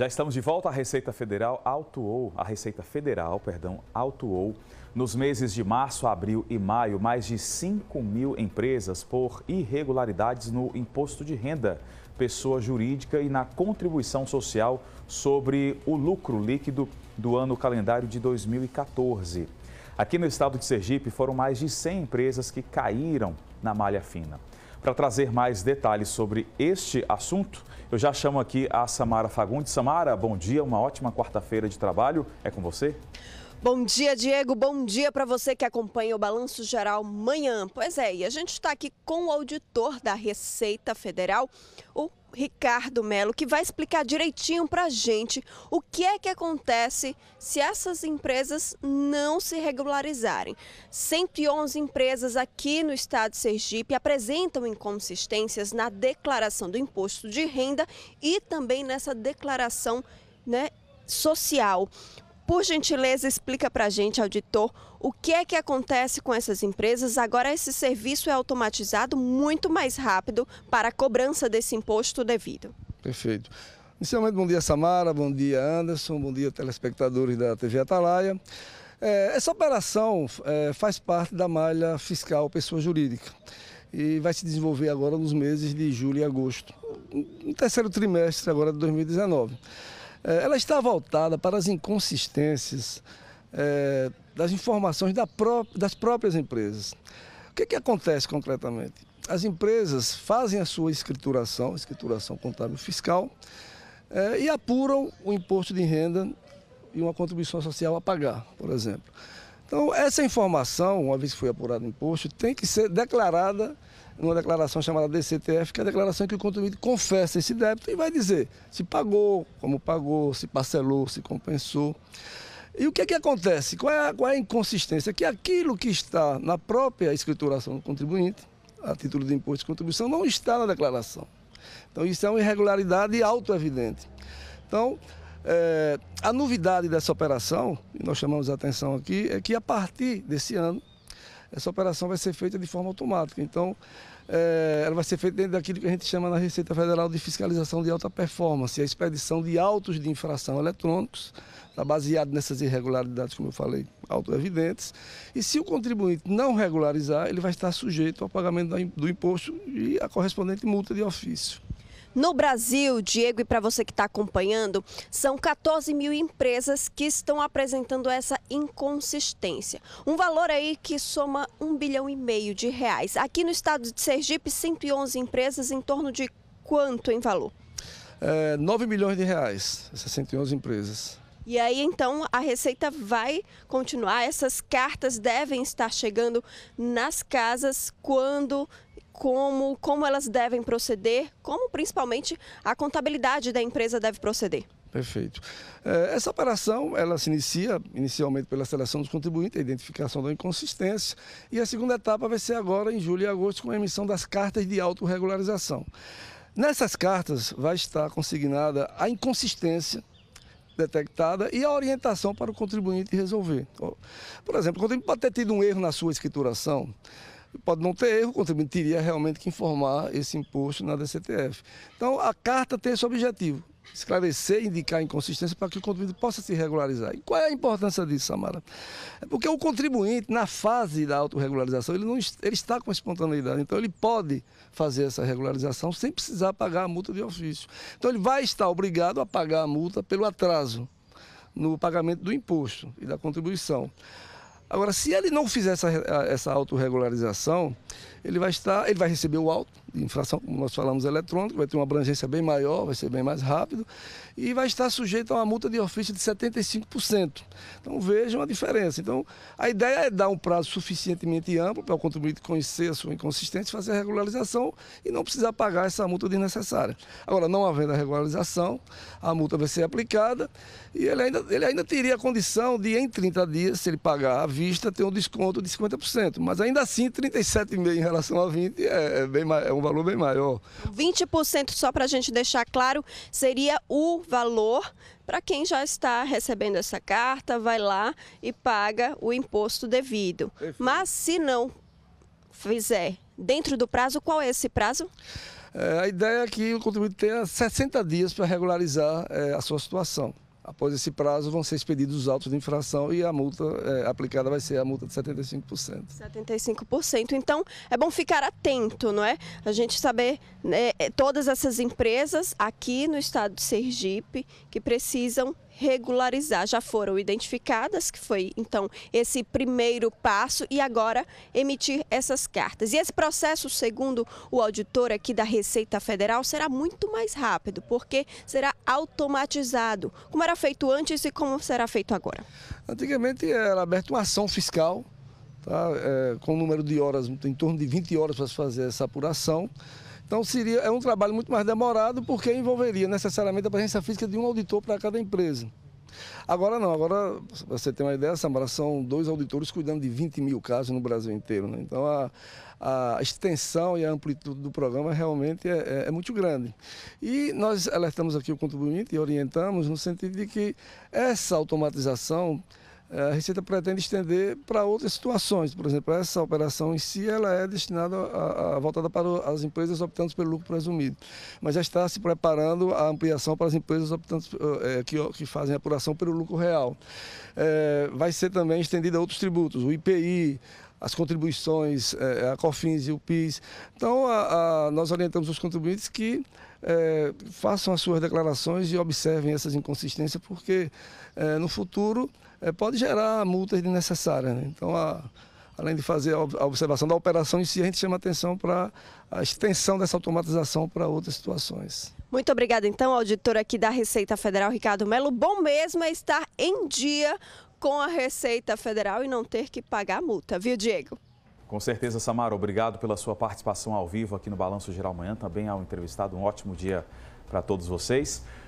Já estamos de volta. A Receita Federal autuou, a Receita Federal, perdão, autuou nos meses de março, abril e maio mais de 5 mil empresas por irregularidades no imposto de renda, pessoa jurídica e na contribuição social sobre o lucro líquido do ano calendário de 2014. Aqui no estado de Sergipe foram mais de 100 empresas que caíram na malha fina. Para trazer mais detalhes sobre este assunto, eu já chamo aqui a Samara Fagundes. Samara, bom dia, uma ótima quarta-feira de trabalho. É com você? Bom dia, Diego. Bom dia para você que acompanha o Balanço Geral manhã. Pois é, e a gente está aqui com o auditor da Receita Federal, o Ricardo Melo, que vai explicar direitinho para a gente o que é que acontece se essas empresas não se regularizarem. 111 empresas aqui no estado de Sergipe apresentam inconsistências na declaração do imposto de renda e também nessa declaração né, social. Por gentileza, explica para a gente, auditor, o que é que acontece com essas empresas? Agora esse serviço é automatizado muito mais rápido para a cobrança desse imposto devido. Perfeito. Inicialmente, bom dia Samara, bom dia Anderson, bom dia telespectadores da TV Atalaia. É, essa operação é, faz parte da malha fiscal pessoa jurídica e vai se desenvolver agora nos meses de julho e agosto, no terceiro trimestre agora de 2019. Eh, ela está voltada para as inconsistências é, das informações da pró das próprias empresas. O que, é que acontece concretamente? As empresas fazem a sua escrituração, escrituração contábil fiscal, é, e apuram o imposto de renda e uma contribuição social a pagar, por exemplo. Então, essa informação, uma vez que foi apurado o imposto, tem que ser declarada numa declaração chamada DCTF, que é a declaração que o contribuinte confessa esse débito e vai dizer se pagou, como pagou, se parcelou, se compensou. E o que é que acontece? Qual é, a, qual é a inconsistência? Que aquilo que está na própria escrituração do contribuinte, a título de imposto de contribuição, não está na declaração. Então, isso é uma irregularidade autoevidente. Então, é, a novidade dessa operação, e nós chamamos a atenção aqui, é que a partir desse ano, essa operação vai ser feita de forma automática. Então, é, ela vai ser feita dentro daquilo que a gente chama na Receita Federal de fiscalização de alta performance, a expedição de autos de infração eletrônicos, tá, baseado nessas irregularidades, como eu falei, autoevidentes. E se o contribuinte não regularizar, ele vai estar sujeito ao pagamento do imposto e a correspondente multa de ofício. No Brasil, Diego, e para você que está acompanhando, são 14 mil empresas que estão apresentando essa inconsistência. Um valor aí que soma um bilhão e meio de reais. Aqui no estado de Sergipe, 111 empresas, em torno de quanto em valor? É, 9 milhões de reais, essas 111 empresas. E aí, então, a Receita vai continuar. Essas cartas devem estar chegando nas casas quando como, como elas devem proceder, como principalmente a contabilidade da empresa deve proceder. Perfeito. Eh, essa operação, ela se inicia inicialmente pela seleção dos contribuintes, a identificação da inconsistência, e a segunda etapa vai ser agora em julho e agosto com a emissão das cartas de autorregularização. Nessas cartas vai estar consignada a inconsistência detectada e a orientação para o contribuinte resolver. Por exemplo, o contribuinte pode ter tido um erro na sua escrituração, pode não ter erro, o contribuinte teria realmente que informar esse imposto na DCTF. Então, a carta tem esse objetivo, esclarecer, indicar inconsistência para que o contribuinte possa se regularizar. E qual é a importância disso, Samara? É porque o contribuinte, na fase da autorregularização, ele, não, ele está com espontaneidade, então ele pode fazer essa regularização sem precisar pagar a multa de ofício. Então ele vai estar obrigado a pagar a multa pelo atraso no pagamento do imposto e da contribuição. Agora, se ele não fizer essa, essa autorregularização, ele vai estar, ele vai receber o alto de infração, como nós falamos, eletrônico, vai ter uma abrangência bem maior, vai ser bem mais rápido, e vai estar sujeito a uma multa de ofício de 75%. Então vejam a diferença. Então, a ideia é dar um prazo suficientemente amplo para o contribuinte conhecer a sua inconsistência, fazer a regularização e não precisar pagar essa multa desnecessária. Agora, não havendo a regularização, a multa vai ser aplicada e ele ainda, ele ainda teria a condição de, em 30 dias, se ele pagar a vista tem um desconto de 50%, mas ainda assim 37,5% em relação a 20% é, é, bem, é um valor bem maior. 20% só para a gente deixar claro seria o valor para quem já está recebendo essa carta, vai lá e paga o imposto devido. Perfeito. Mas se não fizer dentro do prazo, qual é esse prazo? É, a ideia é que o contribuinte tenha 60 dias para regularizar é, a sua situação. Após esse prazo, vão ser expedidos os autos de infração e a multa é, aplicada vai ser a multa de 75%. 75%. Então, é bom ficar atento, não é? A gente saber né, é, todas essas empresas aqui no estado de Sergipe que precisam regularizar. Já foram identificadas, que foi então esse primeiro passo, e agora emitir essas cartas. E esse processo, segundo o auditor aqui da Receita Federal, será muito mais rápido, porque será automatizado. Como era era feito antes e como será feito agora? Antigamente era aberta uma ação fiscal, tá? É, com o número de horas, em torno de 20 horas para se fazer essa apuração. Então seria, é um trabalho muito mais demorado porque envolveria necessariamente a presença física de um auditor para cada empresa. Agora não, agora você tem uma ideia, Samara, são dois auditores cuidando de 20 mil casos no Brasil inteiro. Né? Então a, a extensão e a amplitude do programa realmente é, é, é, muito grande. E nós alertamos aqui o contribuinte e orientamos no sentido de que essa automatização é, a Receita pretende estender para outras situações. Por exemplo, essa operação em si ela é destinada a, a, voltada para as empresas optantes pelo lucro presumido, mas já está se preparando a ampliação para as empresas optantes eh, é, eh, que, que fazem apuração pelo lucro real. É, vai ser também estendida a outros tributos, o IPI, as contribuições, eh, a COFINS e o PIS. Então, a, a, nós orientamos os contribuintes que é, façam as suas declarações e observem essas inconsistências, porque é, no futuro é, pode gerar multas desnecessárias. Né? Então, a, além de fazer a observação da operação em si, a gente chama atenção para a extensão dessa automatização para outras situações. Muito obrigada, então, auditor aqui da Receita Federal, Ricardo Melo. Bom mesmo é estar em dia com a Receita Federal e não ter que pagar multa, viu, Diego? Com certeza, Samara, obrigado pela sua participação ao vivo aqui no Balanço Geral Manhã, também ao entrevistado. Um ótimo dia para todos vocês.